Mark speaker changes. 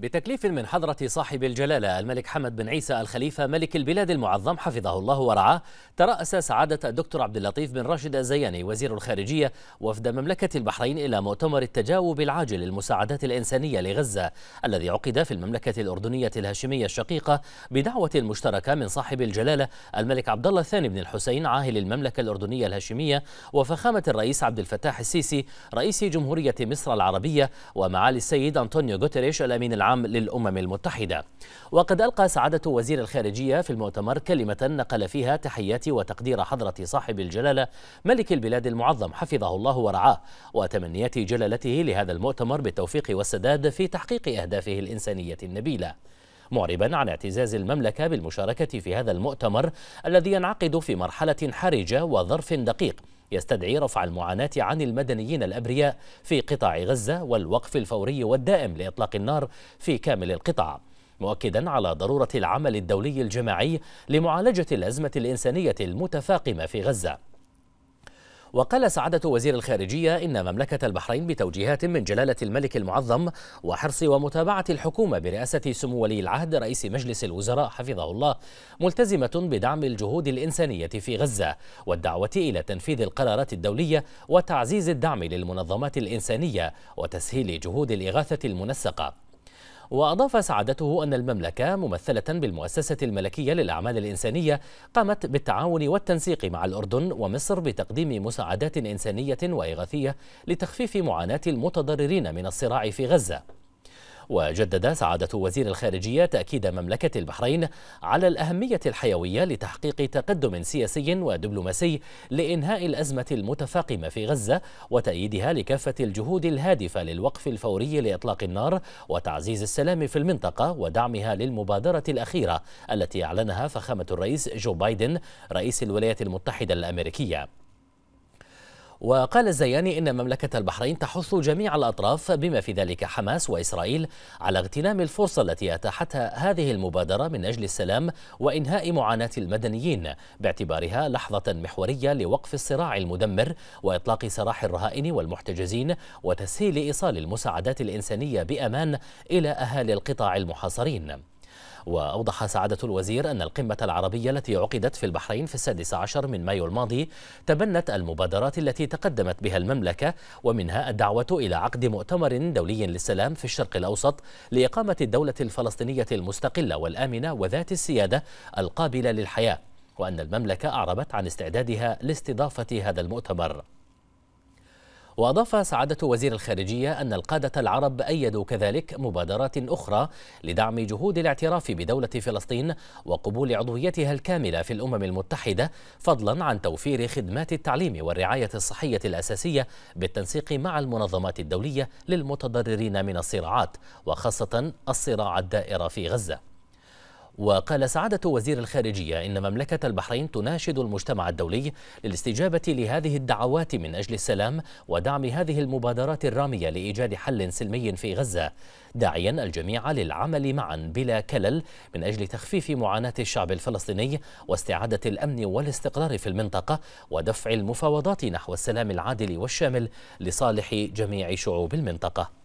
Speaker 1: بتكليف من حضرة صاحب الجلالة الملك حمد بن عيسى الخليفة ملك البلاد المعظم حفظه الله ورعاه ترأس سعادة الدكتور عبد اللطيف بن راشد الزياني وزير الخارجية وفد مملكة البحرين إلى مؤتمر التجاوب العاجل للمساعدات الإنسانية لغزة الذي عقد في المملكة الأردنية الهاشمية الشقيقة بدعوة مشتركة من صاحب الجلالة الملك عبد الله الثاني بن الحسين عاهل المملكة الأردنية الهاشمية وفخامة الرئيس عبد الفتاح السيسي رئيس جمهورية مصر العربية ومعالي السيد أنطونيو غوتريش الأمين العام العام للأمم المتحدة وقد ألقى سعادة وزير الخارجية في المؤتمر كلمة نقل فيها تحيات وتقدير حضرة صاحب الجلالة ملك البلاد المعظم حفظه الله ورعاه وتمنيات جلالته لهذا المؤتمر بالتوفيق والسداد في تحقيق أهدافه الإنسانية النبيلة معربا عن اعتزاز المملكة بالمشاركة في هذا المؤتمر الذي ينعقد في مرحلة حرجة وظرف دقيق يستدعي رفع المعاناة عن المدنيين الأبرياء في قطاع غزة والوقف الفوري والدائم لإطلاق النار في كامل القطاع مؤكدا على ضرورة العمل الدولي الجماعي لمعالجة الأزمة الإنسانية المتفاقمة في غزة وقال سعادة وزير الخارجية إن مملكة البحرين بتوجيهات من جلالة الملك المعظم وحرص ومتابعة الحكومة برئاسة سمو ولي العهد رئيس مجلس الوزراء حفظه الله ملتزمة بدعم الجهود الإنسانية في غزة والدعوة إلى تنفيذ القرارات الدولية وتعزيز الدعم للمنظمات الإنسانية وتسهيل جهود الإغاثة المنسقة وأضاف سعادته أن المملكة ممثلة بالمؤسسة الملكية للأعمال الإنسانية قامت بالتعاون والتنسيق مع الأردن ومصر بتقديم مساعدات إنسانية وإغاثية لتخفيف معاناة المتضررين من الصراع في غزة وجدد سعادة وزير الخارجية تأكيد مملكة البحرين على الأهمية الحيوية لتحقيق تقدم سياسي ودبلوماسي لإنهاء الأزمة المتفاقمة في غزة وتأييدها لكافة الجهود الهادفة للوقف الفوري لإطلاق النار وتعزيز السلام في المنطقة ودعمها للمبادرة الأخيرة التي أعلنها فخامة الرئيس جو بايدن رئيس الولايات المتحدة الأمريكية وقال الزياني إن مملكة البحرين تحث جميع الأطراف بما في ذلك حماس وإسرائيل على اغتنام الفرصة التي أتاحتها هذه المبادرة من أجل السلام وإنهاء معاناة المدنيين باعتبارها لحظة محورية لوقف الصراع المدمر وإطلاق سراح الرهائن والمحتجزين وتسهيل إيصال المساعدات الإنسانية بأمان إلى أهالي القطاع المحاصرين وأوضح سعادة الوزير أن القمة العربية التي عقدت في البحرين في السادس عشر من مايو الماضي تبنت المبادرات التي تقدمت بها المملكة ومنها الدعوة إلى عقد مؤتمر دولي للسلام في الشرق الأوسط لإقامة الدولة الفلسطينية المستقلة والآمنة وذات السيادة القابلة للحياة وأن المملكة أعربت عن استعدادها لاستضافة هذا المؤتمر وأضاف سعادة وزير الخارجية أن القادة العرب أيدوا كذلك مبادرات أخرى لدعم جهود الاعتراف بدولة فلسطين وقبول عضويتها الكاملة في الأمم المتحدة فضلا عن توفير خدمات التعليم والرعاية الصحية الأساسية بالتنسيق مع المنظمات الدولية للمتضررين من الصراعات وخاصة الصراع الدائر في غزة وقال سعادة وزير الخارجية إن مملكة البحرين تناشد المجتمع الدولي للاستجابة لهذه الدعوات من أجل السلام ودعم هذه المبادرات الرامية لإيجاد حل سلمي في غزة داعيا الجميع للعمل معا بلا كلل من أجل تخفيف معاناة الشعب الفلسطيني واستعادة الأمن والاستقرار في المنطقة ودفع المفاوضات نحو السلام العادل والشامل لصالح جميع شعوب المنطقة